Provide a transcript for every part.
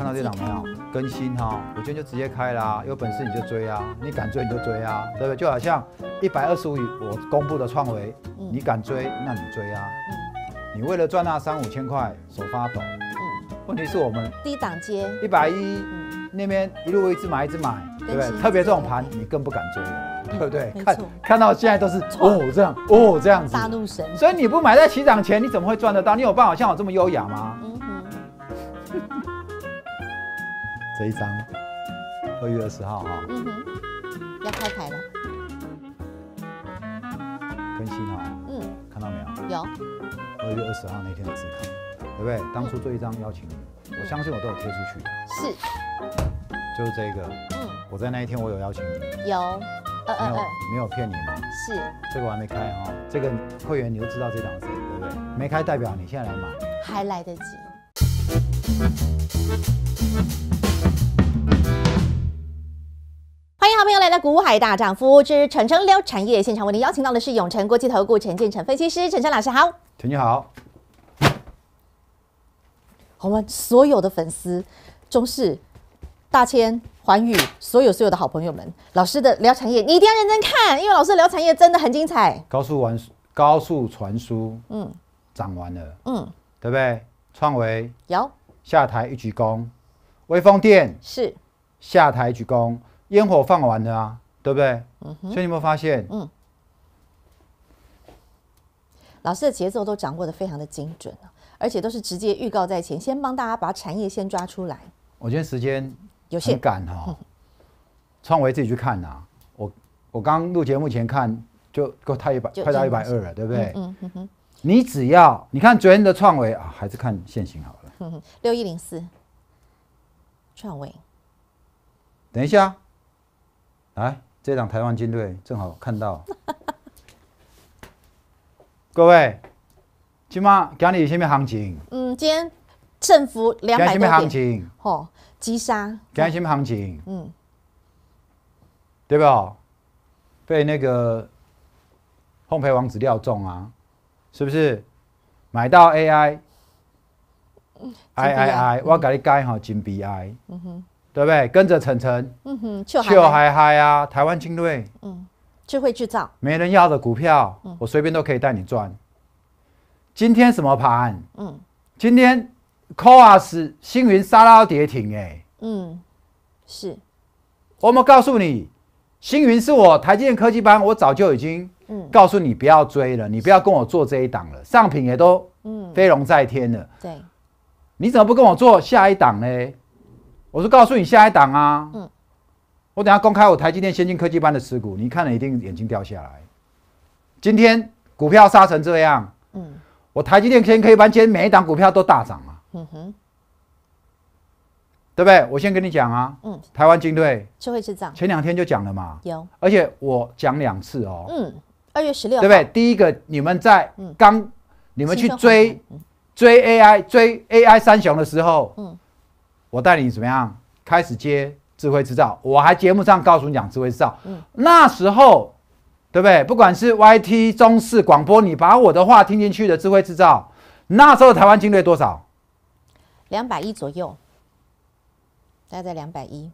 看到这档没有？更新哈，我今天就直接开啦。有本事你就追啊，你敢追你就追啊，对不对？就好像一百二十五我公布的创维，你敢追那你追啊，你为了赚那三五千块手发抖。问题是我们低档接一百一那边一路一直买一直买，对不对？特别这种盘你更不敢追，对不对？看看到现在都是哦这样哦这样子。大怒神。所以你不买在起涨前你怎么会赚得到？你有办法像我这么优雅吗？这一张，二月二十号哈，嗯哼，要开牌了，更新了，嗯，看到没有？有，二月二十号那天的自考，对不对？当初这一张邀请你，我相信我都有贴出去的，是，就是这个，嗯，我在那一天我有邀请你，有，呃呃呃，没有骗你吗？是，这个我还没开哈，这个会员你就知道这张是谁，对不对？没开代表你现在来买，还来得及。《股海大丈夫之陈诚聊产业》现场为您邀请到的是永诚国际投顾陈建成分析师陈诚老师好，陈建好，我们所有的粉丝、中视、大千、环宇，所有所有的好朋友们，老师的聊产业你一定要认真看，因为老师的聊产业真的很精彩。高速完高速传输，嗯，涨完了，嗯，对不对？创维有下台一鞠躬，威风电是下台鞠躬。烟火放完了啊，对不对？所以你有没有发现？嗯，老师的节奏都掌握的非常的精准，而且都是直接预告在前，先帮大家把产业先抓出来。我觉得时间有限，赶哈。创维自己去看啊，我我刚录节目前看，就够他一百，快到一百二了，对不对？嗯哼哼。你只要你看昨天的创维啊，还是看现行好了。六一零四，创维，等一下。来，这档台湾军队正好看到。各位，今晚妈讲有什么行情。嗯，今天振幅两百多点。讲前行情。吼，急杀。讲什么行情。嗯，对吧？被那个烘焙王子料中啊，是不是？买到 a i i i i 我给你改哈金币 i 嗯哼。对不对？跟着成成，嗯哼，就还嗨啊，台湾精锐，嗯，智慧制造，没人要的股票，我随便都可以带你赚。今天什么盘？嗯，今天 c o s 星云沙拉跌停，哎，嗯，是，我们告诉你，星云是我台积电科技班，我早就已经，告诉你不要追了，你不要跟我做这一档了，上品也都，嗯，飞龙在天了，对，你怎么不跟我做下一档呢？我是告诉你下一档啊，嗯，我等下公开我台积电先进科技班的持股，你看了一定眼睛掉下来。今天股票杀成这样，嗯，我台积电先进科技班今天每一档股票都大涨啊，嗯哼，对不对？我先跟你讲啊，嗯，台湾军队就会吃涨，前两天就讲了嘛，有，而且我讲两次哦，嗯，二月十六，对不对？第一个你们在刚你们去追追 AI 追 AI 三雄的时候，嗯。我带你怎么样开始接智慧制造？我还节目上告诉你讲智慧制造，那时候对不对？不管是 YT、中视、广播，你把我的话听进去的智慧制造，那时候台湾金额多少？两百亿左右，大概在两百亿，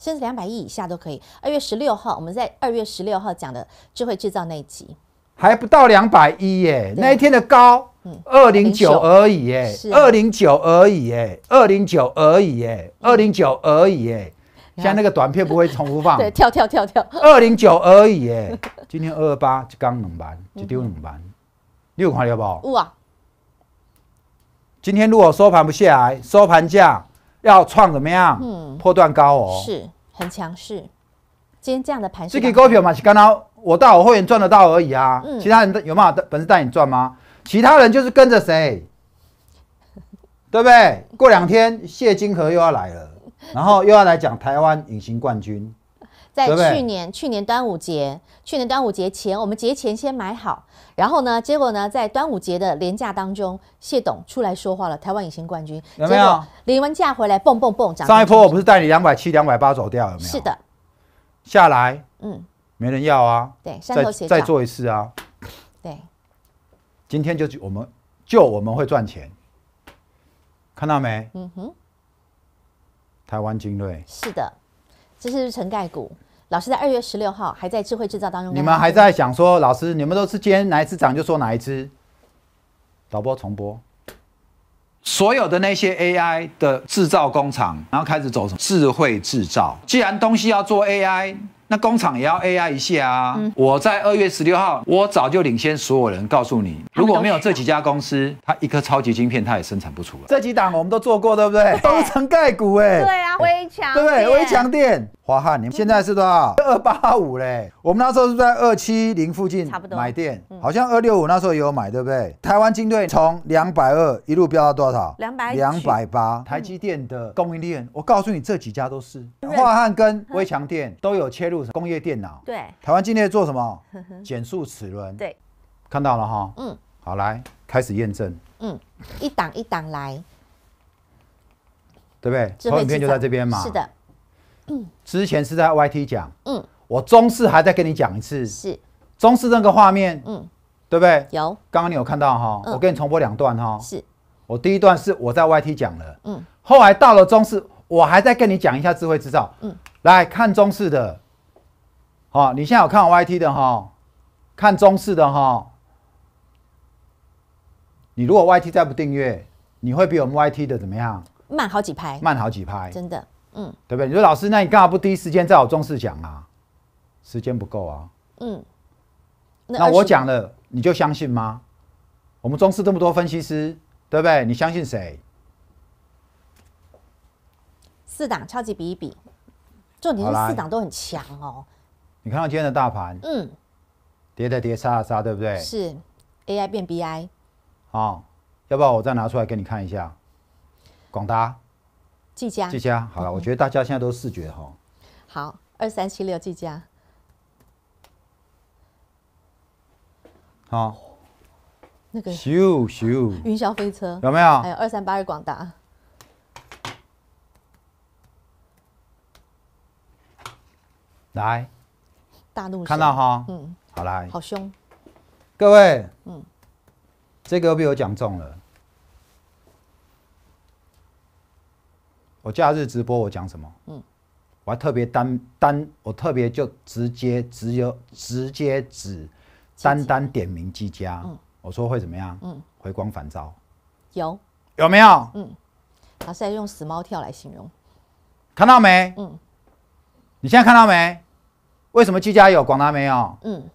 甚至两百亿以下都可以。二月十六号，我们在二月十六号讲的智慧制造那一集，还不到两百亿耶，那一天的高。二零九而已哎，二零九而已哎，二零九而已哎，二零九而已哎，像那个短片不会重复放，对，跳跳跳跳，二零九而已哎，今天二二八就刚两万，就丢两万，你有看到不？哇！今天如果收盘不下来，收盘价要创怎么样？嗯，破断高哦，是很强势。今天这样的盘这个高票嘛？是刚刚我带我会员赚得到而已啊，其他人有办法本事带你赚吗？其他人就是跟着谁，对不对？过两天谢金河又要来了，然后又要来讲台湾隐形冠军。在去年去年端午节，去年端午节前，我们节前先买好，然后呢，结果呢，在端午节的廉假当中，谢董出来说话了，台湾隐形冠军。有没有？领完假回来，蹦蹦蹦涨。上一波我不是带你两百七、两百八走掉，有没有？是的。下来，嗯，没人要啊。对，再再做一次啊。对。今天就我们就我们会赚钱，看到没？嗯哼，台湾精锐是的，这是陈盖股。老师在二月十六号还在智慧制造当中。你们还在想说，老师你们都是今天哪一只涨就说哪一只？导播重播，所有的那些 AI 的制造工厂，然后开始走智慧制造？既然东西要做 AI。那工厂也要 AI 一下啊！我在二月十六号，我早就领先所有人告诉你，如果没有这几家公司，它一颗超级晶片它也生产不出来。这几档我们都做过，对不对？都成盖股哎。对啊，微强。对，微强电、华汉，你现在是多少？二八五嘞。我们那时候是在二七零附近买电，好像二六五那时候也有买，对不对？台湾晶队从两百二一路飙到多少？两百两百八。台积电的供应链，我告诉你，这几家都是华汉跟微强电都有切入。工业电脑，对。台湾今天做什么？减速齿轮，对。看到了哈。嗯。好，来开始验证。嗯，一档一档来。对不对？投影片就在这边嘛。是的。嗯，之前是在 YT 讲。嗯。我中视还再跟你讲一次。是。中视那个画面，嗯，对不对？有。刚刚你有看到哈，我跟你重播两段哈。是。我第一段是我在 YT 讲了。嗯。后来到了中视，我还在跟你讲一下智慧制造。嗯。来看中视的。好，你现在有看 Y T 的哈，看中式的哈。你如果 Y T 再不订阅，你会比我们 Y T 的怎么样？慢好几拍。慢好几拍，真的，嗯，对不对？你说老师，那你干嘛不第一时间在我中式讲啊？时间不够啊。嗯。那我讲了，你就相信吗？我们中式这么多分析师，对不对？你相信谁？四档超级比一比，重点是四档都很强哦。你看到今天的大盘，嗯，跌的跌，杀的杀，对不对？是 AI 变 BI，好，要不要我再拿出来给你看一下？广达、技嘉、技嘉，好了，我觉得大家现在都视觉哈。好，二三七六技嘉，好，那个咻咻，云霄飞车有没有？还有二三八二广达，来。大陆看到哈，嗯，好来，好凶，各位，嗯，这个又被我讲中了。我假日直播，我讲什么？嗯，我还特别单单，我特别就直接只有直接指单单点名吉家，嗯，我说会怎么样？嗯，回光返照，有有没有？嗯，好，现在用死猫跳来形容，看到没？嗯，你现在看到没？为什么居家有，广达没有？嗯。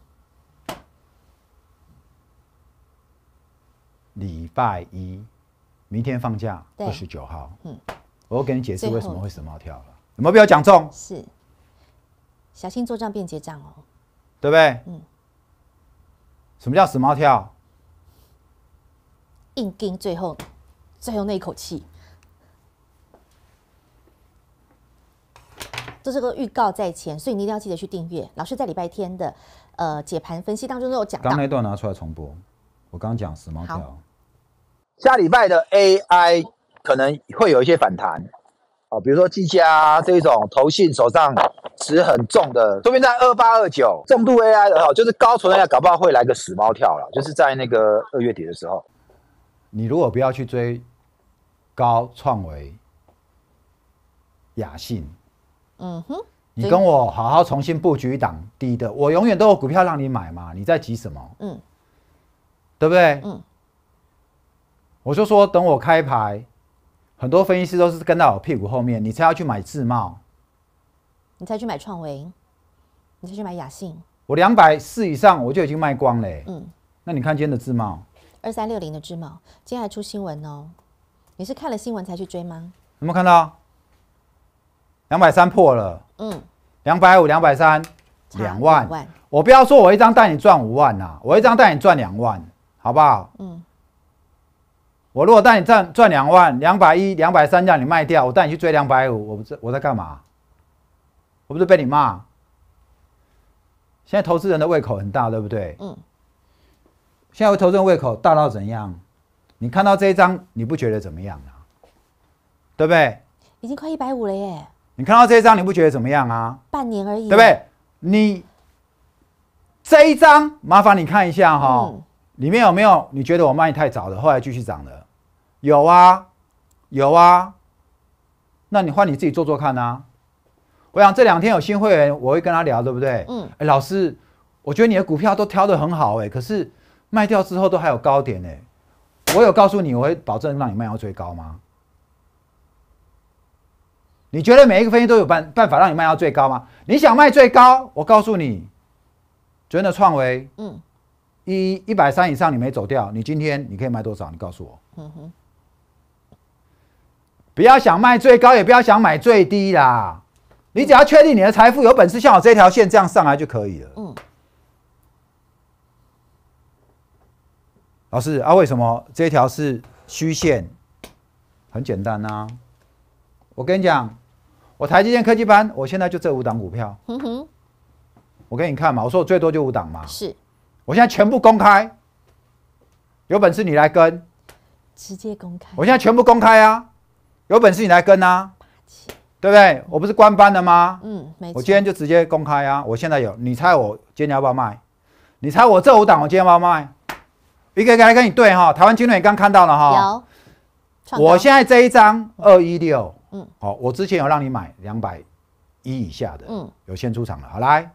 礼拜一，明天放假，二十九号。嗯，我给你解释为什么会死猫跳了，有没有讲中？是，小心做账变结账哦。对不对？嗯。什么叫死猫跳？硬拼最后，最后那一口气。就是个预告在前，所以你一定要记得去订阅。老师在礼拜天的，呃，解盘分析当中都有讲。刚那段拿出来重播，我刚讲死猫跳。下礼拜的 AI 可能会有一些反弹，哦，比如说技嘉这种投信手上持很重的，这边在二八二九，重度 AI 的哈，就是高存量，搞不好会来个死猫跳了，就是在那个二月底的时候。你如果不要去追高创维、雅信。嗯哼，你跟我好好重新布局一档低的，我永远都有股票让你买嘛，你在急什么？嗯，对不对？嗯，我就说等我开牌，很多分析师都是跟到我屁股后面，你才要去买自贸，你才去买创维，你才去买雅信。我两百四以上我就已经卖光嘞。嗯，那你看今天的自贸？二三六零的自贸，今天还出新闻哦。你是看了新闻才去追吗？有没有看到？两百三破了，嗯，两百五、两百三，两万，我不要说，我一张带你赚五万呐，我一张带你赚两万，好不好？嗯，我如果带你赚赚两万，两百一、两百三让你卖掉，我带你去追两百五，我不在，我在干嘛？我不是被你骂。现在投资人的胃口很大，对不对？嗯，现在投资人胃口大到怎样？你看到这一张，你不觉得怎么样啊？对不对？已经快一百五了耶。你看到这一张，你不觉得怎么样啊？半年而已，对不对？你这一张，麻烦你看一下哈，里面有没有你觉得我卖太早了，后来继续涨的？有啊，有啊。那你换你自己做做看啊。我想这两天有新会员，我会跟他聊，对不对？嗯。哎，老师，我觉得你的股票都挑的很好哎，可是卖掉之后都还有高点哎。我有告诉你我会保证让你卖到最高吗？你觉得每一个分析都有办办法让你卖到最高吗？你想卖最高，我告诉你，昨天的创维，嗯，一一百三以上你没走掉，你今天你可以卖多少？你告诉我。嗯哼，不要想卖最高，也不要想买最低啦。你只要确定你的财富有本事像我这条线这样上来就可以了。嗯。老师，啊，为什么这条是虚线？很简单呐，我跟你讲。我台积电科技班，我现在就这五档股票。哼哼，我给你看嘛。我说我最多就五档嘛。是，我现在全部公开，有本事你来跟。直接公开。我现在全部公开啊，有本事你来跟啊。霸气，对不对？我不是官班的吗？嗯，没。我今天就直接公开啊，我现在有。你猜我今天要不要卖？你猜我这五档我今天要不要卖？一个来跟你对哈，台湾金融也刚看到了哈。有。我现在这一张二一六。嗯，好，我之前有让你买两百一以下的，嗯，有先出场了。好来，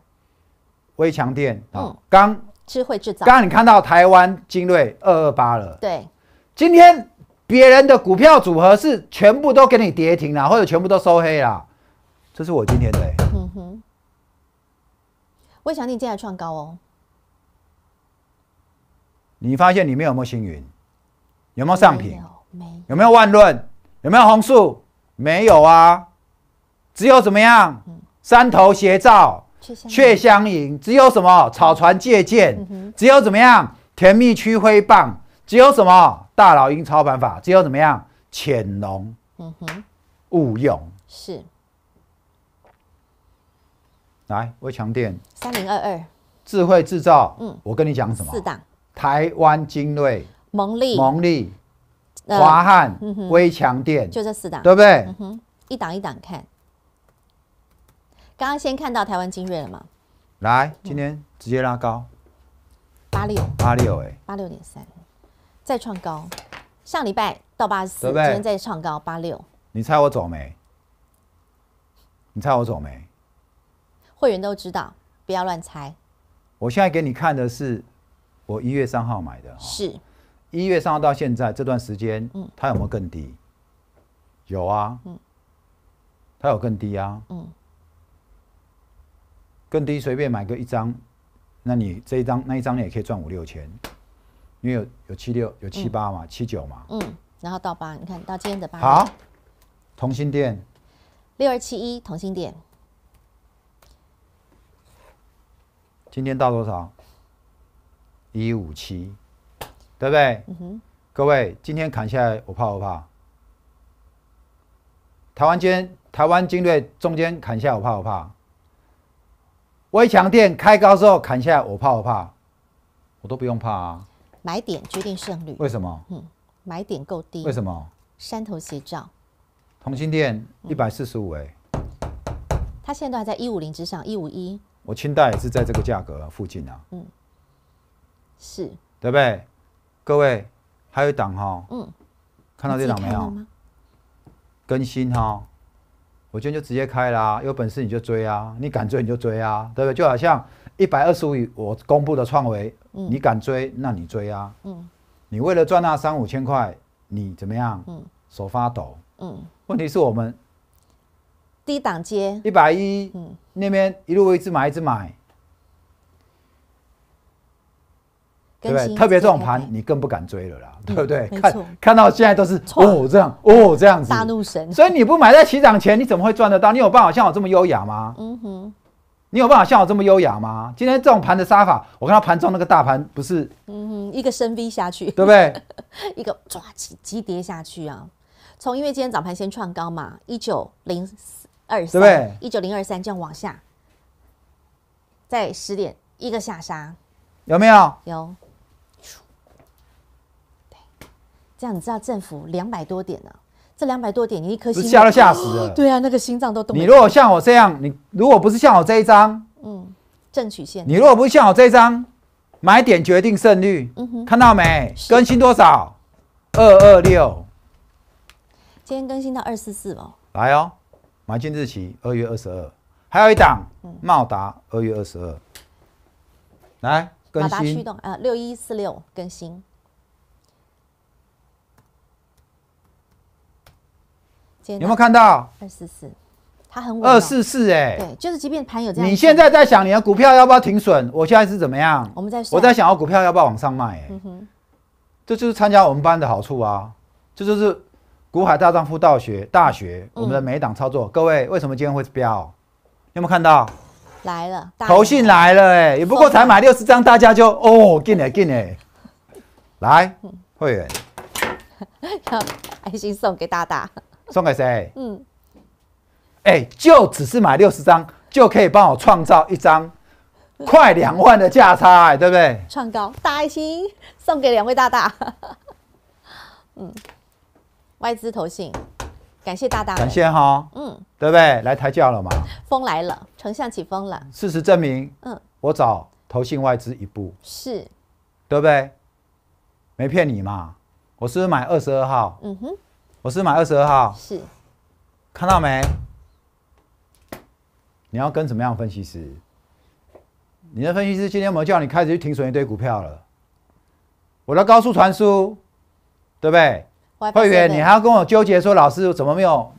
微强电啊，钢智慧制造，刚刚你看到台湾精锐二二八了，对，今天别人的股票组合是全部都给你跌停了，或者全部都收黑了，这是我今天的。嗯哼，微强电现在创高哦，你发现有没有星云，有没有上品？没有，有没有万润？有没有红树？没有啊，只有怎么样？山头斜照，却相迎。只有什么？草船借箭。只有怎么样？甜蜜区灰棒。只有什么？大老鹰操盘法。只有怎么样？潜龙勿用。是。来，我强电三零二二，智慧制造。嗯，我跟你讲什么？四档。台湾精锐。蒙利。华汉、微强电，就这四档，对不对？一档一档看。刚刚先看到台湾精锐了嘛？来，今天直接拉高。八六。八六哎。八六点三，再创高。上礼拜到八十四，今天再创高八六。你猜我走没？你猜我走没？会员都知道，不要乱猜。我现在给你看的是我一月三号买的。是。一月号到现在这段时间，它有没有更低？有啊，它有更低啊。更低随便买个一张，那你这一张那一张也可以赚五六千，因为有有七六有七八嘛，七九嘛。嗯，然后到八，你看到今天的八。好，同心店六二七一，同心店今天到多少？一五七。对不对？各位，今天砍下来，我怕不怕？台湾间台湾军队中间砍下我怕不怕？微强电开高之后砍下来，我怕不怕？我都不用怕啊。买点决定胜率。为什么？嗯。买点够低。为什么？山头斜照。同心店一百四十五哎。它现在都还在一五零之上，一五一。我清代也是在这个价格附近啊。嗯。是。对不对？各位，还有一档哈，嗯，看到这档没有？更新哈，我今天就直接开啦。有本事你就追啊，你敢追你就追啊，对不对？就好像一百二十五我公布的创维，你敢追，那你追啊。嗯，你为了赚那三五千块，你怎么样？嗯，手发抖。嗯，问题是我们低档接一百一，嗯，那边一路一直买一直买。对不对？特别这种盘，你更不敢追了啦，对不对？看看到现在都是哦这样，哦这样子。大怒神，所以你不买在起涨前，你怎么会赚得到？你有办法像我这么优雅吗？嗯哼，你有办法像我这么优雅吗？今天这种盘的杀法，我看到盘中那个大盘不是，嗯哼，一个深 V 下去，对不对？一个抓急急跌下去啊！从因为今天早盘先创高嘛，一九零二三，对不对？一九零二三这样往下，在十点一个下杀，有没有？有。这样你知道政府两百多点呢？这两百多点你一颗心吓都吓死了。对啊，那个心脏都动。你如果像我这样，你如果不是像我这一张，嗯，正曲线。你如果不是像我这一张，买点决定胜率。嗯哼，看到没？更新多少？二二六。今天更新到二四四哦。来哦，买骏日期二月二十二，还有一档茂达二月二十二。来，马达驱动啊，六一四六更新。有没有看到二四四？它很稳。二四四，哎，对，就是即便盘有这样。你现在在想你的股票要不要停损？我现在是怎么样？我们在我在想要股票要不要往上卖？哎，这就是参加我们班的好处啊！这就是股海大丈夫道学大学我们的每一档操作。各位为什么今天会飙？有没有看到来了？头信来了，哎，也不过才买六十张，大家就哦，进来进来，来会员，爱 心送给大大。送给谁？嗯，哎，就只是买六十张，就可以帮我创造一张快两万的价差，对不对？创高大爱心送给两位大大。嗯，外资投信，感谢大大，感谢哈，嗯，对不对？来抬轿了嘛？风来了，丞相起风了。事实证明，嗯，我找投信外资一步是，对不对？没骗你嘛，我是不是买二十二号？嗯哼。我是买二十二号，是，看到没？你要跟什么样分析师？你的分析师今天有没有叫你开始去停损一堆股票了？我的高速传输，对不对？会员，你还要跟我纠结说老师怎么没有？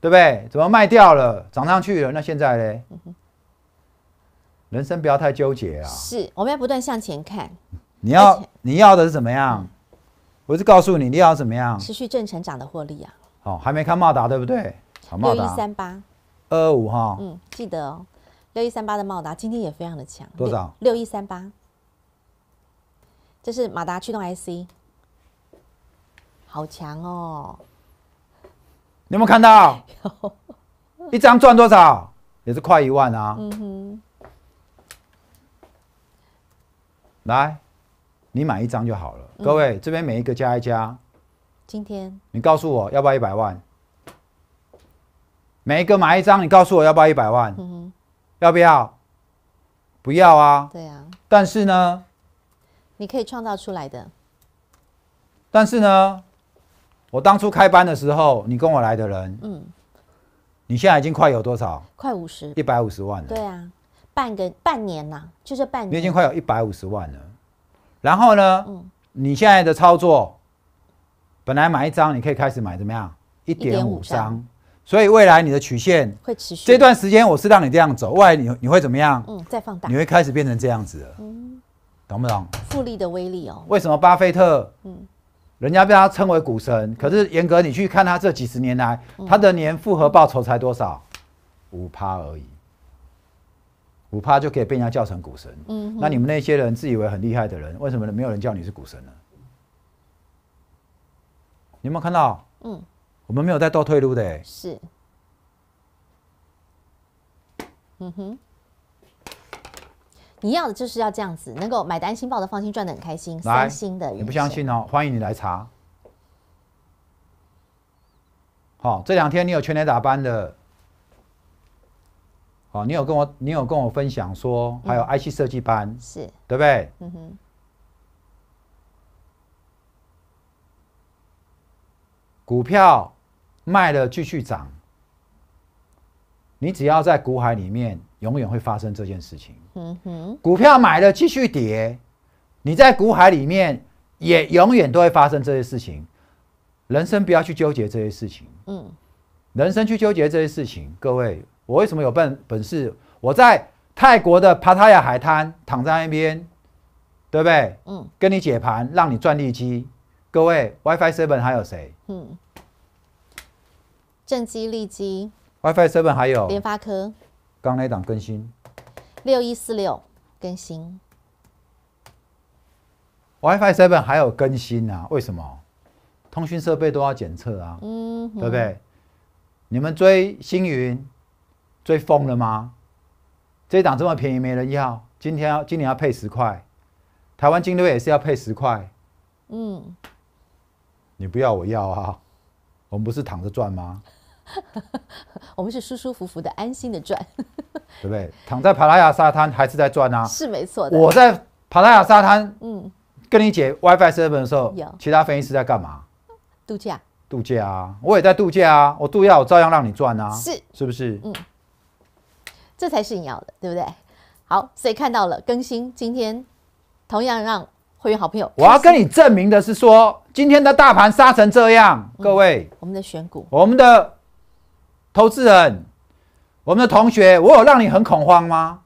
对不对？怎么卖掉了？涨上去了，那现在呢？人生不要太纠结啊！是，我们要不断向前看。你要，你要的是怎么样？我是告诉你，你要怎么样持续正成长的获利啊？好，还没看茂达对不对？六一三八二二五哈，嗯，记得哦，六一三八的茂达今天也非常的强，多少？六一三八，这是马达驱动 IC，好强哦！你有没有看到？一张赚多少？也是快一万啊！嗯哼，来。你买一张就好了。各位，这边每一个加一加，今天你告诉我要不要一百万？每一个买一张，你告诉我要不要一百万？要不要？不要啊。对啊。但是呢，你可以创造出来的。但是呢，我当初开班的时候，你跟我来的人，嗯，你现在已经快有多少？快五十，一百五十万了。对啊，半个半年了，就这半。你已经快有一百五十万了。然后呢？嗯，你现在的操作，本来买一张，你可以开始买怎么样？一点五张。所以未来你的曲线会持续。这段时间我是让你这样走，未来你你会怎么样？嗯，再放大。你会开始变成这样子。嗯，懂不懂？复利的威力哦。为什么巴菲特？嗯，人家被他称为股神，可是严格你去看他这几十年来，他的年复合报酬才多少？五趴而已。不趴就可以被人家叫成股神，那你们那些人自以为很厉害的人，为什么没有人叫你是股神呢？你有没有看到？嗯，我们没有在倒退路的。是。嗯哼，你要的就是要这样子，能够买的安心、抱的放心、赚的很开心。三不的你不相信哦，欢迎你来查。好，这两天你有全天打班的。哦，你有跟我，你有跟我分享说，还有 IC 设计班，是对不对？嗯哼。股票卖了继续涨，你只要在股海里面，永远会发生这件事情。嗯哼。股票买了继续跌，你在股海里面也永远都会发生这些事情。人生不要去纠结这些事情。嗯。人生去纠结这些事情，各位。我为什么有本本事？我在泰国的帕 a 亚海滩躺在那边，对不对？嗯。跟你解盘，让你赚利息。各位，WiFi seven 还有谁？嗯。正极利基。WiFi seven 还有？联发科。刚那档更新。六一四六更新。WiFi seven 还有更新啊？为什么？通讯设备都要检测啊。嗯。对不对？你们追星云。追疯了吗？这一档这么便宜没人要，今天要今年要配十块，台湾金六也是要配十块。嗯，你不要我要啊，我们不是躺着赚吗？我们是舒舒服服的安心的赚，对不对？躺在帕拉雅沙滩还是在赚啊？是没错。我在帕拉雅沙滩，嗯，跟你解 WiFi 设备的时候，有其他分析师在干嘛？度假。度假啊！我也在度假啊！我度假我照样让你赚啊！是，是不是？嗯。这才是你要的，对不对？好，所以看到了更新，今天同样让会员好朋友。我要跟你证明的是，说今天的大盘杀成这样，各位，我们的选股，我们的投资人，我们的同学，我有让你很恐慌吗？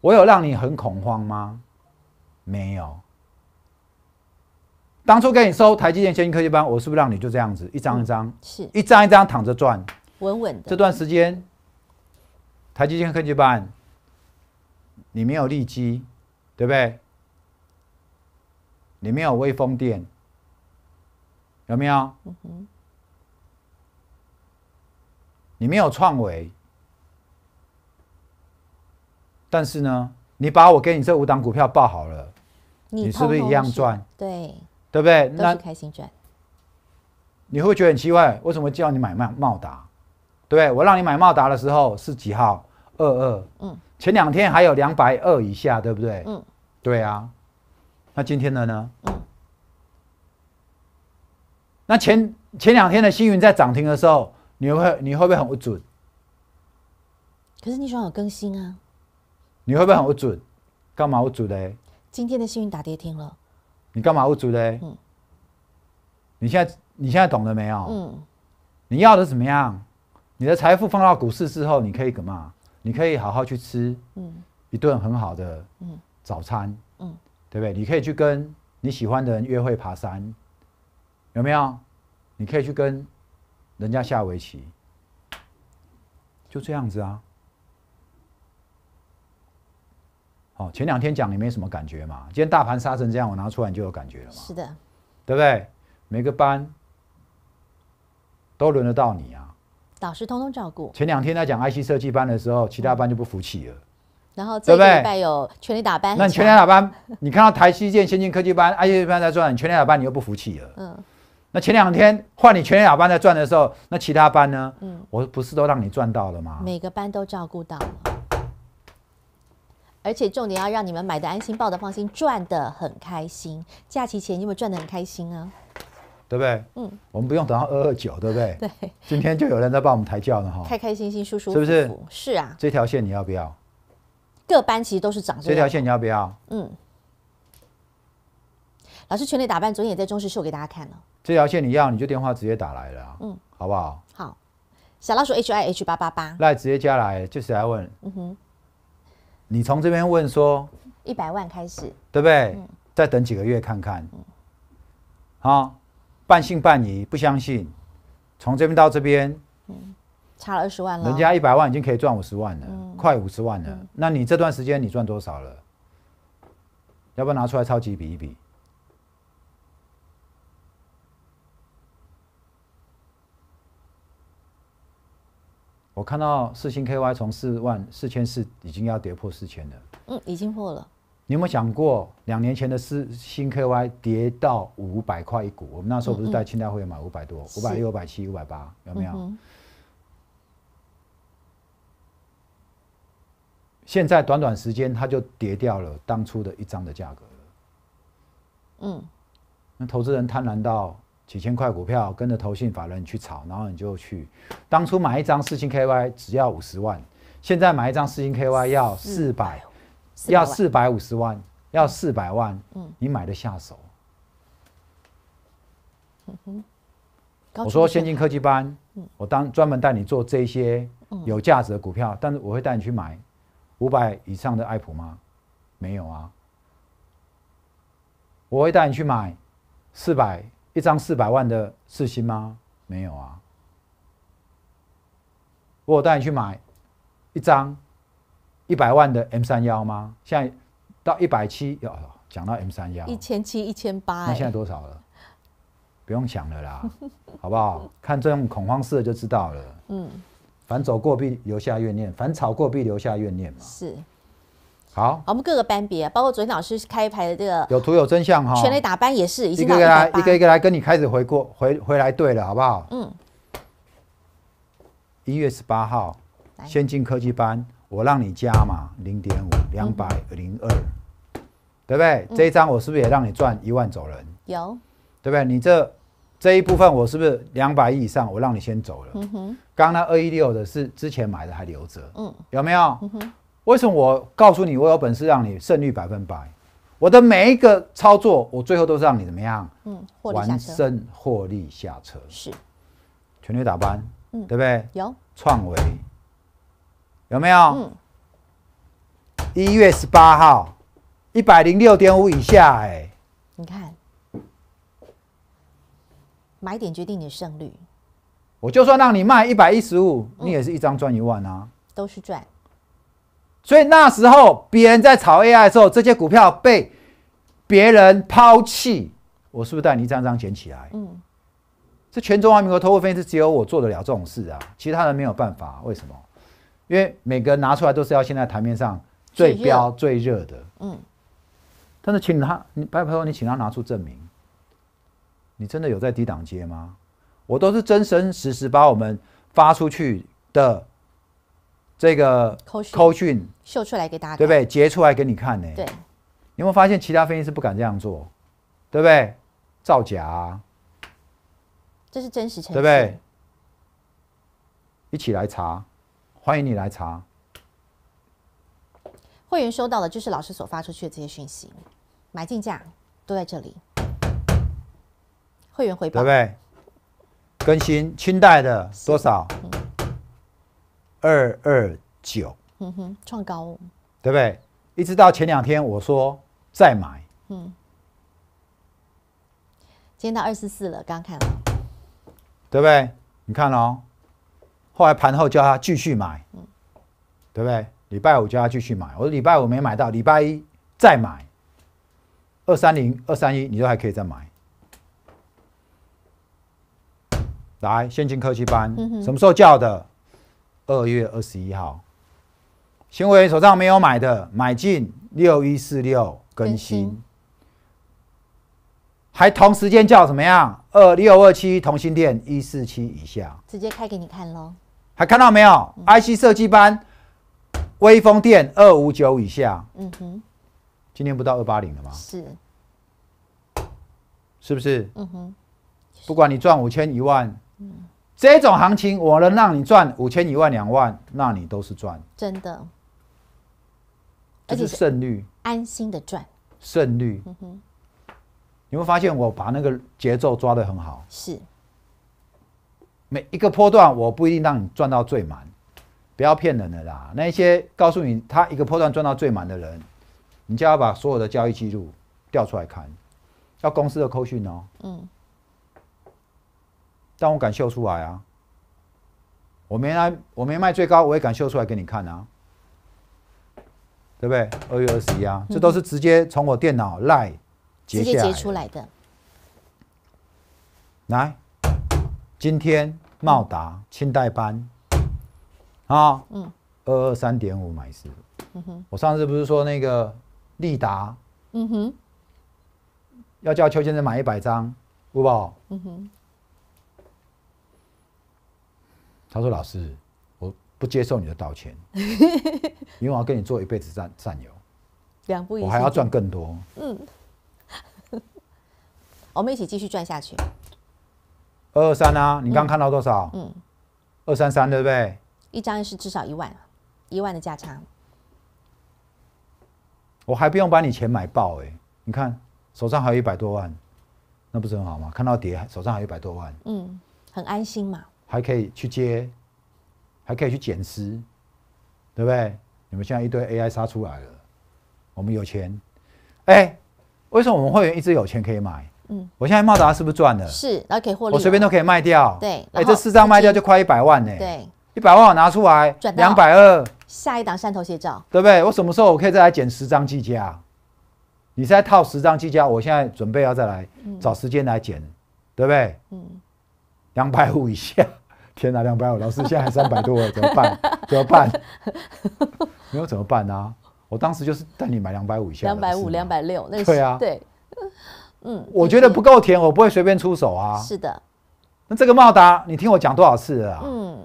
我有让你很恐慌吗？没有。当初跟你收台积电先进科技班，我是不是让你就这样子一张一张，是一张一张躺着赚，稳稳的这段时间。台积电科技板，你没有利基，对不对？你没有微风电，有没有？你没有创维，但是呢，你把我给你这五档股票报好了，你是不是一样赚？对，对不对？那开心赚。你会觉得很奇怪？为什么叫你买茂茂达？对，我让你买茂达的时候是几号？二二嗯，前两天还有两百二以下，对不对？嗯，对啊。那今天的呢？嗯。那前前两天的星云在涨停的时候，你会你会不会很不准？可是你刚好更新啊。你会不会很不准？干嘛不准嘞？今天的星云打跌停了。你干嘛不准嘞？嗯。你现在你现在懂了没有？嗯。你要的怎么样？你的财富放到股市之后，你可以干嘛？你可以好好去吃，嗯，一顿很好的早餐，嗯，对不对？你可以去跟你喜欢的人约会、爬山，有没有？你可以去跟人家下围棋，就这样子啊。哦，前两天讲你没什么感觉嘛，今天大盘杀成这样，我拿出来你就有感觉了嘛。是的，对不对？每个班都轮得到你啊。导师通通照顾。前两天在讲 IC 设计班的时候，其他班就不服气了。然后这个礼拜有全力打班，那你全力打班，你看到台西建先进科技班、IC 班在赚，全力打班你又不服气了。嗯。那前两天换你全力打班在赚的时候，那其他班呢？嗯。我不是都让你赚到了吗？每个班都照顾到，而且重点要让你们买的安心、报的放心、赚的很开心。假期前，有没有赚的很开心啊？对不对？嗯，我们不用等到二二九，对不对？对，今天就有人在帮我们抬轿了哈，开开心心舒舒服是不是？是啊，这条线你要不要？各班其实都是涨，这条线你要不要？嗯，老师全力打扮，昨天也在中视秀给大家看了。这条线你要，你就电话直接打来了，嗯，好不好？好，小老鼠 h i h 八八八，来直接加来，就是来问，嗯哼，你从这边问说一百万开始，对不对？嗯，再等几个月看看，嗯，好。半信半疑，不相信。从这边到这边，嗯，差了二十万了。人家一百万已经可以赚五十万了，快五十万了。那你这段时间你赚多少了？要不要拿出来超级比一比？我看到四星 KY 从四万四千四已经要跌破四千了。嗯，已经破了。你有没有想过，两年前的四新 K Y 跌到五百块一股？我们那时候不是在青代会买五百多、五百六、五百七、五百八，有没有？现在短短时间，它就跌掉了当初的一张的价格。嗯，那投资人贪婪到几千块股票跟着投信法人去炒，然后你就去当初买一张四新 K Y 只要五十万，现在买一张四新 K Y 要四百。要四百五十万，要四百万，你买得下手？嗯哼，我说先进科技班，我当专门带你做这些有价值的股票，但是我会带你去买五百以上的爱普吗？没有啊。我会带你去买四百一张四百万的四星吗？没有啊。我带你去买一张。一百万的 M 三幺吗？现在到一百七，要讲到 M 三幺一千七一千八。那现在多少了？不用想了啦，好不好？看这种恐慌式就知道了。嗯，反走过必留下怨念，反炒过必留下怨念嘛。是，好，我们各个班别，包括昨天老师开牌的这个，有图有真相哈，全力打班也是，一个一个来，一个一个来跟你开始回过回回来对了，好不好？嗯，一月十八号，先进科技班。我让你加嘛，零点五，两百零二，对不对？这一张我是不是也让你赚一万走人？有，对不对？你这这一部分我是不是两百亿以上？我让你先走了。嗯哼。刚刚那二一六的是之前买的还留着。嗯，有没有？嗯哼。为什么我告诉你我有本事让你胜率百分百？我的每一个操作，我最后都是让你怎么样？嗯，完胜获利下车。是。全队打板，嗯，对不对？有。创维。有没有？嗯，一月十八号，一百零六点五以下，哎，你看，买点决定你的胜率。我就算让你卖一百一十五，你也是一张赚一万啊，都是赚。所以那时候别人在炒 AI 的时候，这些股票被别人抛弃，我是不是带你一张张捡起来？嗯，这全中华民国投顾分析只有我做得了这种事啊，其他人没有办法。为什么？因为每个拿出来都是要现在台面上最标最热的，嗯。但是请他，你白朋友，你请他拿出证明，你真的有在低档街吗？我都是真真实实把我们发出去的这个扣讯秀出来给大家，对不对？截出来给你看呢。对。你有没有发现其他分析师不敢这样做？对不对？造假，这是真实成，对不对？一起来查。欢迎你来查。会员收到的，就是老师所发出去的这些讯息，买进价都在这里。会员回报对不对？更新清代的多少？二二九。嗯哼，创高。对不对？一直到前两天我说再买。嗯。今天到二十四了，刚看了。对不对？你看哦，后来盘后叫他继续买，对不对？礼拜五叫他继续买，我礼拜五没买到，礼拜一再买，二三零、二三一，你都还可以再买。来，先进科技班，什么时候叫的？二月二十一号。新伟手上没有买的，买进六一四六更新，还同时间叫怎么样？二六二七同心店一四七以下，直接开给你看喽。还看到没有？IC 设计班，微风电二五九以下。嗯哼，今天不到二八零了吗？是，是不是？嗯哼。不管你赚五千一万，嗯，这种行情我能让你赚五千一万两万，那你都是赚。真的，就是胜率，安心的赚。胜率，嗯哼。你会发现我把那个节奏抓得很好？是。每一个波段，我不一定让你赚到最满，不要骗人的啦。那些告诉你他一个波段赚到最满的人，你就要把所有的交易记录调出来看，要公司的扣讯哦。嗯。但我敢秀出来啊，我没来，我没卖最高，我也敢秀出来给你看啊，对不对？二月二十一啊，这都是直接从我电脑赖截下来的，来。今天茂达清代班啊，二二三点五买四。我上次不是说那个利达？嗯哼。要叫邱先生买一百张，不不？嗯哼。他说：“老师，我不接受你的道歉，因为我要跟你做一辈子战战友。”两步。我还要赚更多。嗯。我们一起继续赚下去。二二三啊！你刚看到多少？嗯，二三三对不对？一张是至少一万，一万的价差。我还不用把你钱买爆哎！你看手上还有一百多万，那不是很好吗？看到跌，手上还有一百多万。嗯，很安心嘛。还可以去接，还可以去捡失，对不对？你们现在一堆 AI 杀出来了，我们有钱。哎，为什么我们会员一直有钱可以买？嗯，我现在茂子是不是赚了？是，然后可以获利。我随便都可以卖掉。对，哎，这四张卖掉就快一百万呢。对，一百万我拿出来，两百二。下一档汕头斜照，对不对？我什么时候我可以再来捡十张计价？你再在套十张计价，我现在准备要再来找时间来剪，对不对？嗯，两百五以下，天哪，两百五，老师现在还三百多，怎么办？怎么办？没有怎么办呢？我当时就是带你买两百五以下，两百五、两百六，那个对啊，对。嗯，我觉得不够甜，我不会随便出手啊。是的，那这个茂达，你听我讲多少次了啊？嗯，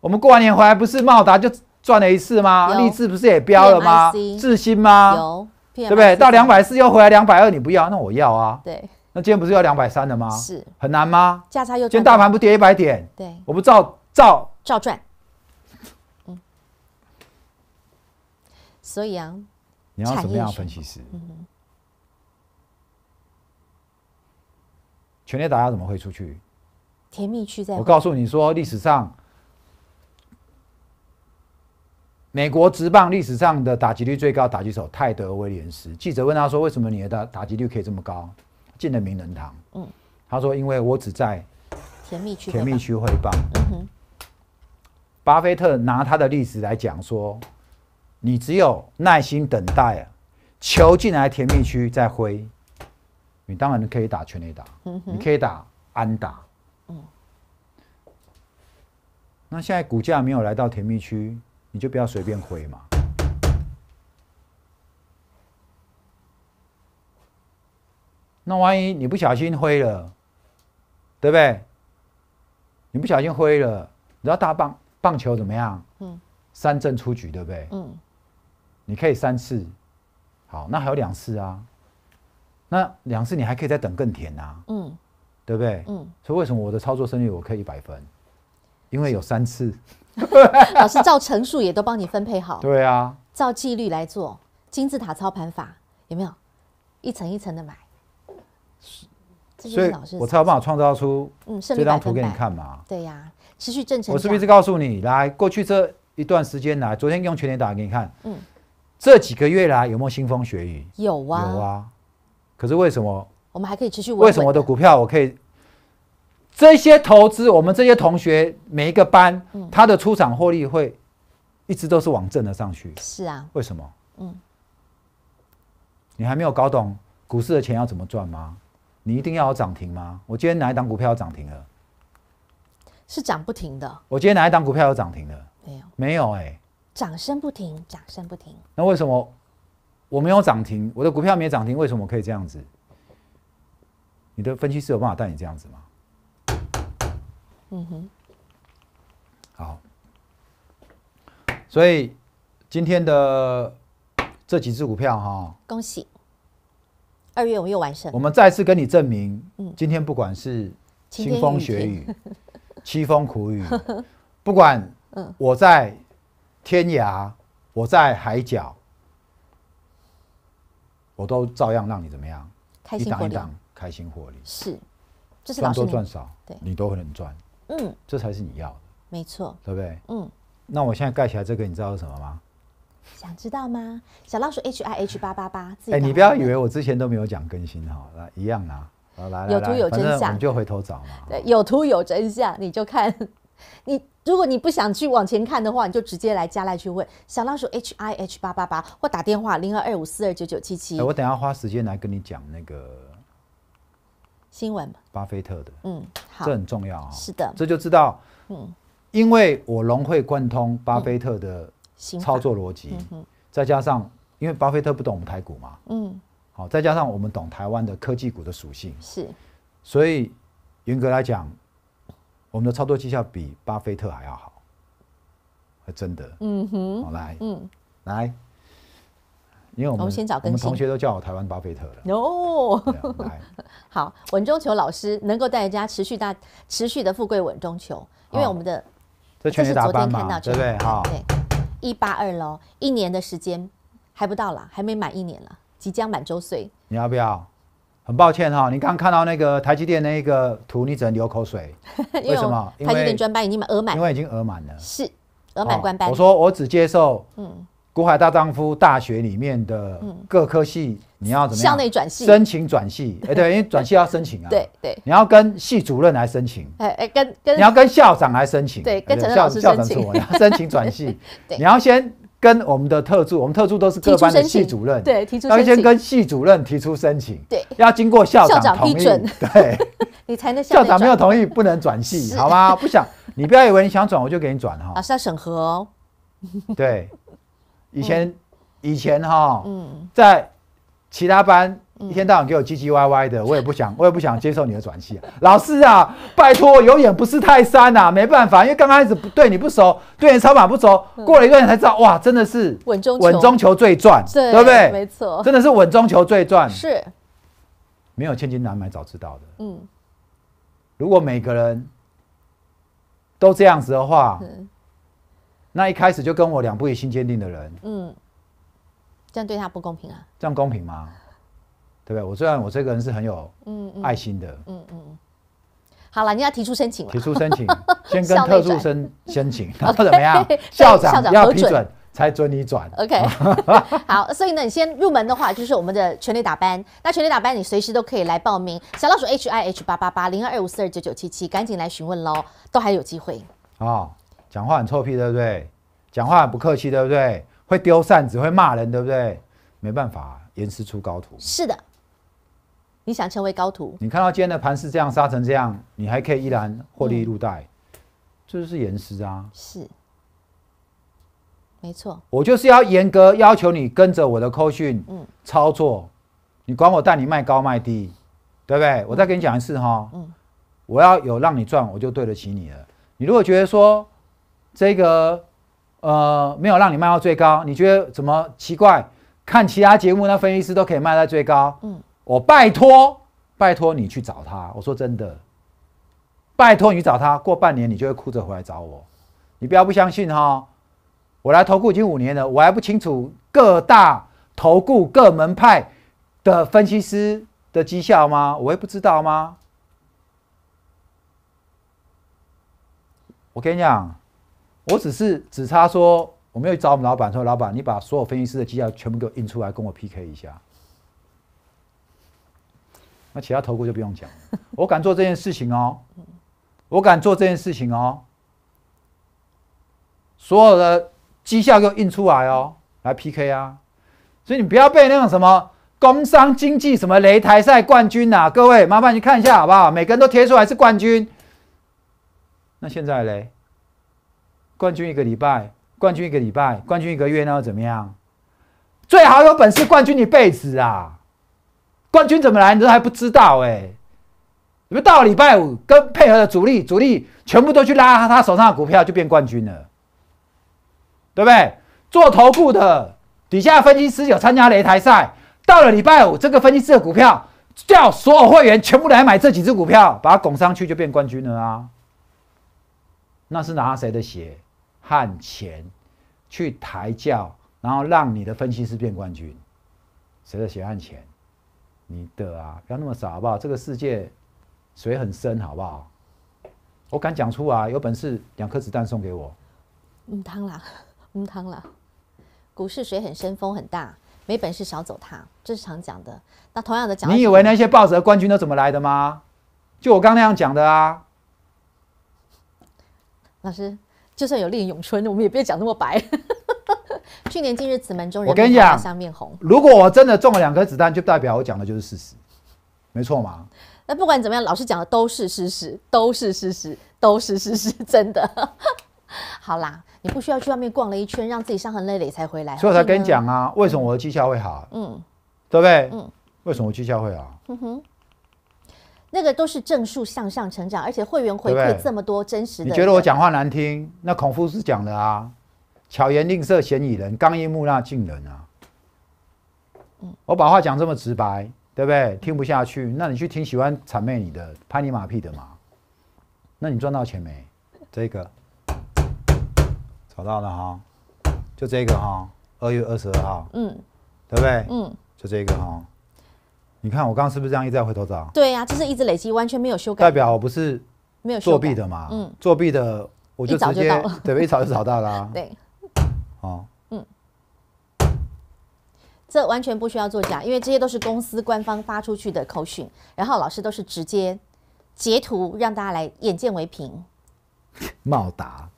我们过完年回来不是茂达就赚了一次吗？立志不是也标了吗？智新吗？有，对不对？到两百四又回来两百二，你不要，那我要啊。对，那今天不是要两百三了吗？是，很难吗？价差又，今天大盘不跌一百点？对，我不照照照赚。嗯，所以啊，你要怎么样分析师？全力打压怎么会出去？甜蜜区在。我告诉你说，历史上美国职棒历史上的打击率最高打击手泰德威廉斯，记者问他说：“为什么你的打击率可以这么高？”进了名人堂。嗯，他说：“因为我只在甜蜜区，甜蜜区挥棒。”嗯哼。巴菲特拿他的例子来讲说：“你只有耐心等待球进来甜蜜区再挥。”你当然可以打全垒打，你可以打安打。嗯。那现在股价没有来到甜蜜区，你就不要随便挥嘛。那万一你不小心挥了，对不对？你不小心挥了，你知道大棒棒球怎么样？嗯。三振出局，对不对？嗯。你可以三次，好，那还有两次啊。那两次你还可以再等更甜呐，嗯，对不对？嗯，所以为什么我的操作胜率我可以一百分？因为有三次，老师照乘数也都帮你分配好，对啊，照纪律来做金字塔操盘法有没有？一层一层的买，所以老师我才有办法创造出嗯这张图给你看嘛，对呀，持续正常。我是不是告诉你来过去这一段时间来，昨天用全年打给你看，嗯，这几个月来有没有腥风血雨？有啊，有啊。可是为什么我们还可以持续为什么我的股票我可以这些投资我们这些同学每一个班，他的出场获利会一直都是往正的上去是啊为什么嗯你还没有搞懂股市的钱要怎么赚吗？你一定要涨停吗？我今天哪一档股票涨停了？是涨不停的。我今天哪一档股票有涨停的？没有没有哎，涨声不停，涨声不停。那为什么？我没有涨停，我的股票没涨停，为什么可以这样子？你的分析师有办法带你这样子吗？嗯哼，好。所以今天的这几只股票哈，恭喜，二月我们又完胜。我们再次跟你证明，今天不管是清风雪雨、凄风苦雨，不管嗯，我在天涯，我在海角。我都照样让你怎么样，开心一利，开心获利是，是赚多赚少，对，你都会能赚，嗯，这才是你要的，没错，对不对？嗯，那我现在盖起来这个，你知道是什么吗？想知道吗？小老鼠 H I H 八八八，哎，你不要以为我之前都没有讲更新哈，来一样啊，来来，有图有真相，我们就回头找嘛，对，有图有真相，你就看。你如果你不想去往前看的话，你就直接来加来去问小老鼠 h i h 八八八，或打电话零二二五四二九九七七。我等下花时间来跟你讲那个新闻巴菲特的，嗯，好，这很重要啊。是的，这就知道，嗯，因为我融会贯通巴菲特的操作逻辑，再加上因为巴菲特不懂我们台股嘛，嗯，好，再加上我们懂台湾的科技股的属性，是，所以严格来讲。我们的操作绩效比巴菲特还要好，还真的。嗯哼，好来，嗯，来，因为我们我们同学都叫我台湾巴菲特了。No，好，稳中求老师能够带大家持续大持续的富贵稳中求，因为我们的是这是昨天看到，对不对？对，一八二喽，一年的时间还不到了，还没满一年了，即将满周岁。你要不要？很抱歉哈，你刚看到那个台积电那个图，你只能流口水。为什么？台积电专班已经额满，因为已经额满了。是，额满关闭。我说我只接受，嗯，古海大丈夫大学里面的各科系，你要怎么向内转系？申请转系？哎，对，因为转系要申请啊。对对。你要跟系主任来申请。哎哎，跟跟。你要跟校长来申请。对，跟陈校长申请。你要申请转系，你要先。跟我们的特助，我们特助都是各班的系主任，对，提出要先跟系主任提出申请，对，要经过校长同意，对，你才能校长没有同意不能转系，好吗？不想你不要以为你想转我就给你转哈，老师要审核，哦，对，以前以前哈，嗯，在其他班。一天到晚给我唧唧歪歪的，我也不想，我也不想接受你的转机。老师啊，拜托，有眼不识泰山呐，没办法，因为刚开始不对你不熟，对人操马不熟，过了一段才知道，哇，真的是稳中稳中求最赚，对不对？没错，真的是稳中求最赚。是，没有千金难买早知道的。嗯，如果每个人都这样子的话，那一开始就跟我两不一心坚定的人，嗯，这样对他不公平啊？这样公平吗？对不对？我虽然我这个人是很有嗯爱心的，嗯嗯，好了，你要提出申请，提出申请，先跟特殊申 申请，然后怎么样？校长要批准才准你转。OK，好，所以呢，你先入门的话，就是我们的全力打班。那全力打班，你随时都可以来报名。小老鼠 h i h 八八八零二二五四二九九七七，赶紧来询问喽，都还有机会。哦，讲话很臭屁，对不对？讲话很不客气，对不对？会丢扇子，会骂人，对不对？没办法，严师出高徒。是的。你想成为高徒？你看到今天的盘是这样杀成这样，你还可以依然获利入袋，这就是延时啊。是，没错。我就是要严格要求你跟着我的扣训，嗯，操作。你管我带你卖高卖低，对不对？我再跟你讲一次哈，嗯，我要有让你赚，我就对得起你了。你如果觉得说这个呃没有让你卖到最高，你觉得怎么奇怪？看其他节目那分析师都可以卖在最高，嗯。我拜托，拜托你去找他。我说真的，拜托你找他。过半年，你就会哭着回来找我。你不要不相信哈。我来投顾已经五年了，我还不清楚各大投顾各门派的分析师的绩效吗？我会不知道吗？我跟你讲，我只是只差说，我没有找我们老板，说老板，你把所有分析师的绩效全部给我印出来，跟我 PK 一下。那其他投顾就不用讲我敢做这件事情哦，我敢做这件事情哦，所有的绩效给我印出来哦，来 PK 啊！所以你不要被那种什么工商经济什么擂台赛冠军呐，各位麻烦你看一下好不好？每个人都贴出来是冠军。那现在嘞，冠军一个礼拜，冠军一个礼拜，冠军一个月，那又怎么样？最好有本事冠军一辈子啊！冠军怎么来？你都还不知道哎！你们到礼拜五跟配合的主力，主力全部都去拉他手上的股票，就变冠军了，对不对？做头部的底下分析师有参加擂台赛，到了礼拜五，这个分析师的股票叫所有会员全部来买这几只股票，把它拱上去就变冠军了啊！那是拿谁的血汗钱去抬轿，然后让你的分析师变冠军？谁的血汗钱？你的啊，不要那么傻好不好？这个世界水很深，好不好？我敢讲出啊，有本事两颗子弹送给我。唔，汤啦，木 汤啦。股市水很深，风很大，没本事少走它，这是常讲的。那同样的讲，你以为那些报纸的冠军都怎么来的吗？就我刚那样讲的啊。老师，就算有练咏春，我们也不要讲那么白。去年今日，此门中人，我跟你讲，如果我真的中了两颗子弹，就代表我讲的就是事实，没错嘛？那不管怎么样，老师讲的都是事实，都是事实，都是事实，真的。好啦，你不需要去外面逛了一圈，让自己伤痕累累才回来。所以我才跟你讲啊，为什么我的绩效会好？嗯，对不对？嗯，为什么绩效会好？哼哼，那个都是正数向上成长，而且会员回馈这么多，真实的。你觉得我讲话难听？那孔夫子讲的啊。巧言令色，嫌疑人刚毅木讷，近人啊！我把话讲这么直白，对不对？听不下去，那你去听喜欢谄媚你的、拍你马屁的嘛？那你赚到钱没？这个找到了哈，就这个哈，二月二十二号，嗯，对不对？嗯，就这个哈，你看我刚刚是不是这样一直回头找？对呀，就是一直累积，完全没有修改，代表我不是没有作弊的嘛？嗯，作弊的我就直接对，一吵就找到了，对。哦，嗯，这完全不需要作假，因为这些都是公司官方发出去的口讯，然后老师都是直接截图让大家来眼见为凭。茂达，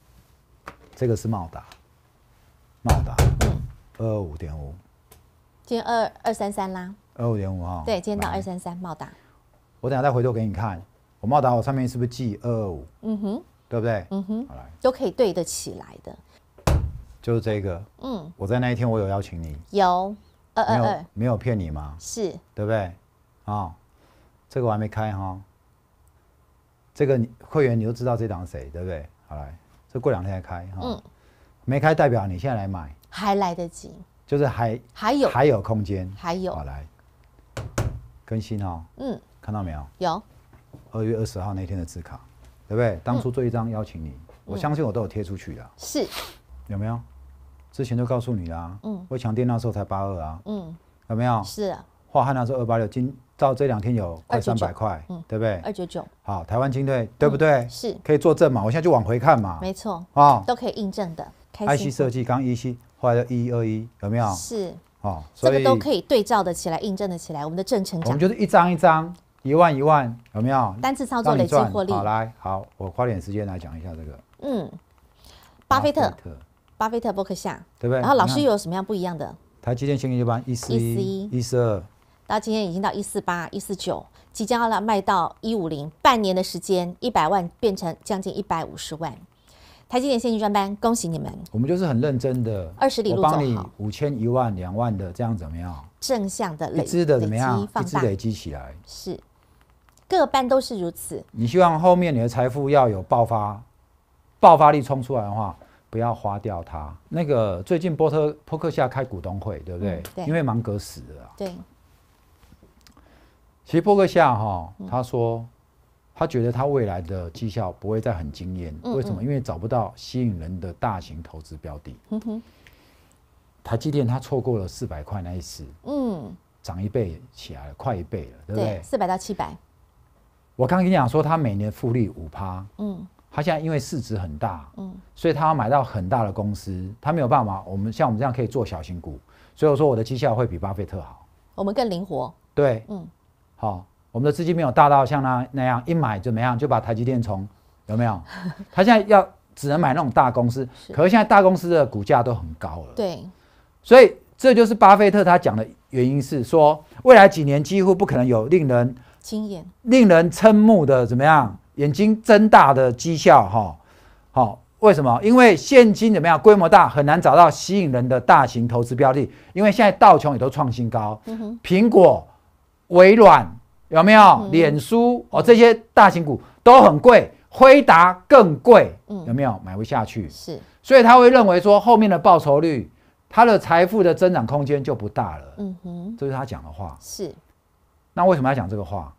这个是茂达，茂达二五点五，今天二二三三啦，二五点五号，对，今天到二三三茂达，我等下再回头给你看，我茂达我上面是不是记二五？嗯哼，对不对？嗯哼，来，都可以对得起来的。就是这个，嗯，我在那一天我有邀请你，有，呃呃呃，没有骗你吗？是，对不对？啊，这个我还没开哈，这个会员你就知道这档谁，对不对？好来，这过两天再开哈，嗯，没开代表你现在来买，还来得及，就是还还有还有空间，还有，好来更新哈，嗯，看到没有？有，二月二十号那天的字卡，对不对？当初做一张邀请你，我相信我都有贴出去的，是，有没有？之前都告诉你啦，嗯，我抢电那时候才八二啊，嗯，有没有？是啊，华汉那时候二八六，今到这两天有快三百块，嗯，对不对？二九九。好，台湾军队，对不对？是，可以作证嘛，我现在就往回看嘛，没错，啊，都可以印证的，开 c 设计，刚一爱后来的一一二一，有没有？是，哦，这个都可以对照的起来，印证的起来，我们的正程长，我们就是一张一张，一万一万，有没有？单次操作累计获利。好来，好，我花点时间来讲一下这个。嗯，巴菲特。巴菲特博客下，对不对？然后老师又有什么样不一样的？台积电现金专班一四一四一四二，到今天已经到一四八一四九，即将要来卖到一五零，半年的时间，一百万变成将近一百五十万。台积电现金专班，恭喜你们！我们就是很认真的。二十里路，我帮你五千一万两万的这样怎么样？正向的累积的怎么样？一直累积起来是，各班都是如此。你希望后面你的财富要有爆发，爆发力冲出来的话。不要花掉它。那个最近波特波克夏开股东会，对不对？对。因为芒格死了。对。其实波克夏哈，他说，他觉得他未来的绩效不会再很惊艳。嗯。为什么？因为找不到吸引人的大型投资标的。嗯台积电他错过了四百块那一次。嗯。涨一倍起来了，快一倍了，对不对？四百到七百。我刚刚跟你讲说，他每年复利五趴。嗯。他现在因为市值很大，嗯，所以他要买到很大的公司，他没有办法。我们像我们这样可以做小型股，所以我说我的绩效会比巴菲特好。我们更灵活。对，嗯，好，我们的资金没有大到像他那样一买怎么样就把台积电从有没有？他现在要只能买那种大公司，可是现在大公司的股价都很高了。对，所以这就是巴菲特他讲的原因是说，未来几年几乎不可能有令人惊艳、令人瞠目的怎么样？眼睛睁大的绩效，哈，好，为什么？因为现金怎么样？规模大，很难找到吸引人的大型投资标的。因为现在道琼也都创新高，苹果、微软有没有？脸书哦，这些大型股都很贵，辉达更贵，有没有？买不下去，是，所以他会认为说后面的报酬率，他的财富的增长空间就不大了。嗯哼，这是他讲的话。是，那为什么要讲这个话？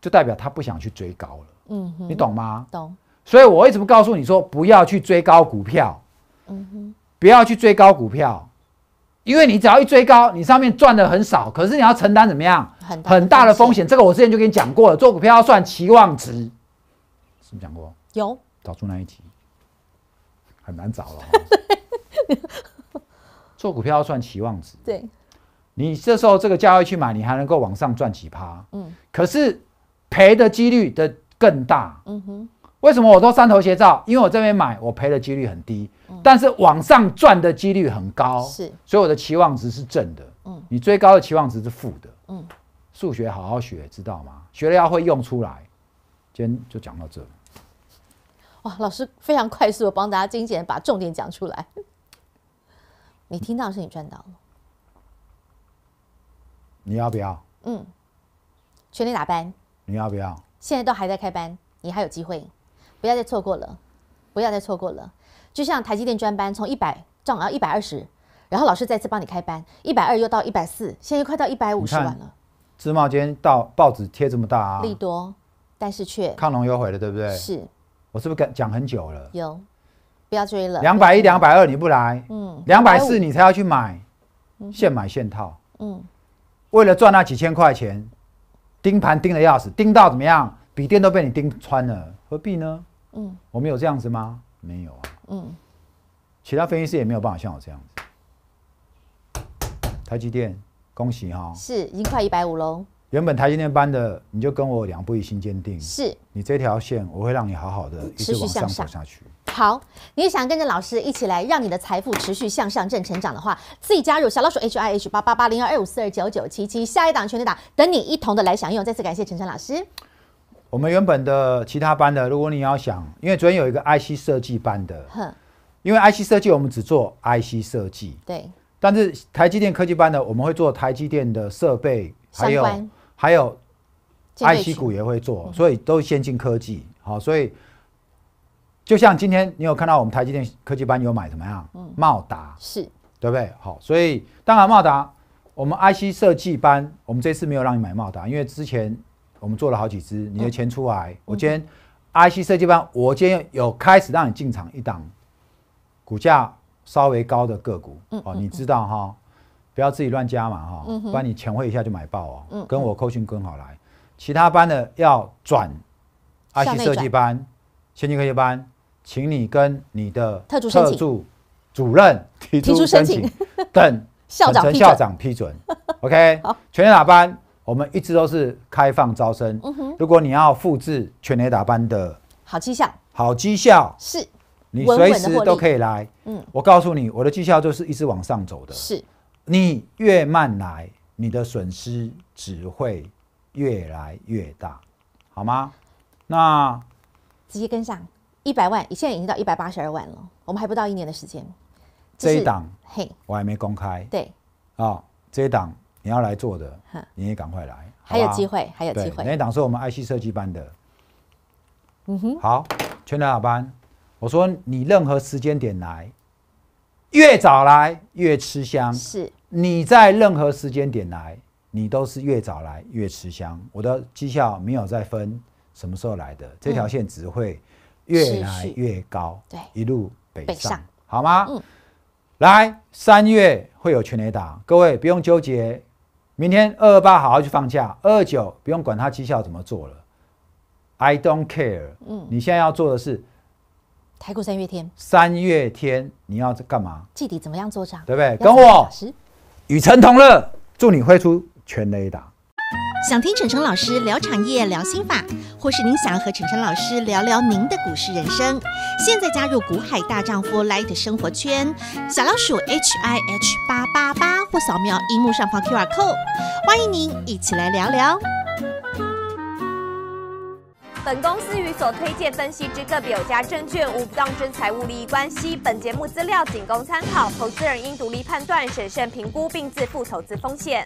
就代表他不想去追高了。嗯，你懂吗？懂。所以，我为什么告诉你说不要去追高股票？嗯哼，不要去追高股票，因为你只要一追高，你上面赚的很少，可是你要承担怎么样很很大的风险。这个我之前就跟你讲过了，做股票要算期望值。什么讲过？有找出那一集，很难找了。做股票要算期望值。对。你这时候这个价位去买，你还能够往上赚几趴？嗯。可是赔的几率的。更大，嗯哼。为什么我都三头协照？因为我这边买，我赔的几率很低，但是往上赚的几率很高，是。所以我的期望值是正的。嗯。你最高的期望值是负的。嗯。数学好好学，知道吗？学了要会用出来。今天就讲到这。哇，老师非常快速的帮大家精简，把重点讲出来。你听到是你赚到了。你要不要？嗯。全力打班。你要不要？现在都还在开班，你还有机会，不要再错过了，不要再错过了。就像台积电专班，从一百涨到一百二十，然后老师再次帮你开班，一百二又到一百四，现在又快到一百五十了。你看，间到报纸贴这么大。利多，但是却康龙又回了，对不对？是。我是不是讲很久了？有，不要追了。两百一、两百二你不来，嗯，两百四你才要去买，现买现套，嗯，为了赚那几千块钱。盯盘盯得要死，盯到怎么样？笔电都被你盯穿了，何必呢？嗯，我们有这样子吗？没有啊。嗯，其他分析师也没有办法像我这样子。台积电，恭喜哈！是，已经快一百五喽。原本台积电班的，你就跟我两步一心坚定。是，你这条线我会让你好好的一直往上走下去。好，你想跟着老师一起来让你的财富持续向上正成长的话，自己加入小老鼠 H I H 八八八零二二五四二九九七七下一档全对打，等你一同的来享用。再次感谢陈晨老师。我们原本的其他班的，如果你要想，因为昨天有一个 IC 设计班的，哼，因为 IC 设计我们只做 IC 设计，对。但是台积电科技班的，我们会做台积电的设备，还有还有 IC 股也会做，所以都是先进科技。好，所以。就像今天你有看到我们台积电科技班有买怎么样？嗯，茂达是，对不对？好，所以当然茂达，我们 IC 设计班，我们这次没有让你买茂达，因为之前我们做了好几只，你的钱出来。我今天 IC 设计班，我今天有开始让你进场一档股价稍微高的个股。哦，你知道哈，不要自己乱加嘛哈，不然你钱会一下就买爆哦。跟我扣讯跟好来，其他班的要转 IC 设计班、先进科技班。请你跟你的特助、特助主任提出申请，等 校长批准。校长批准。OK，全年打班，我们一直都是开放招生。嗯如果你要复制全年打班的，好绩效，好绩效，是，你随时都可以来。嗯，我告诉你，我的绩效就是一直往上走的。是，你越慢来，你的损失只会越来越大，好吗？那直接跟上。一百万，你现在已经到一百八十二万了。我们还不到一年的时间。这一档嘿，我还没公开。对，啊，这一档你要来做的，你也赶快来。还有机会，还有机会。那一档是我们爱惜设计班的。嗯哼，好，全台班，我说你任何时间点来，越早来越吃香。是，你在任何时间点来，你都是越早来越吃香。我的绩效没有再分什么时候来的，这条线只会。越来越高，对，一路北上，好吗？嗯，来三月会有全雷打，各位不用纠结，明天二二八好好去放假，二九不用管他绩效怎么做了，I don't care。嗯，你现在要做的是台股三月天，三月天你要干嘛？季底怎么样做涨？对不对？跟我，与晨同乐，祝你挥出全雷打。想听晨晨老师聊产业、聊心法，或是您想和晨晨老师聊聊您的股市人生，现在加入“股海大丈夫 l i h t 生活圈，小老鼠 h i h 八八八或扫描荧幕上方 QR Code，欢迎您一起来聊聊。本公司与所推荐分析之个别有价证券无不当之财务利益关系，本节目资料仅供参考，投资人应独立判断、审慎评估并自负投资风险。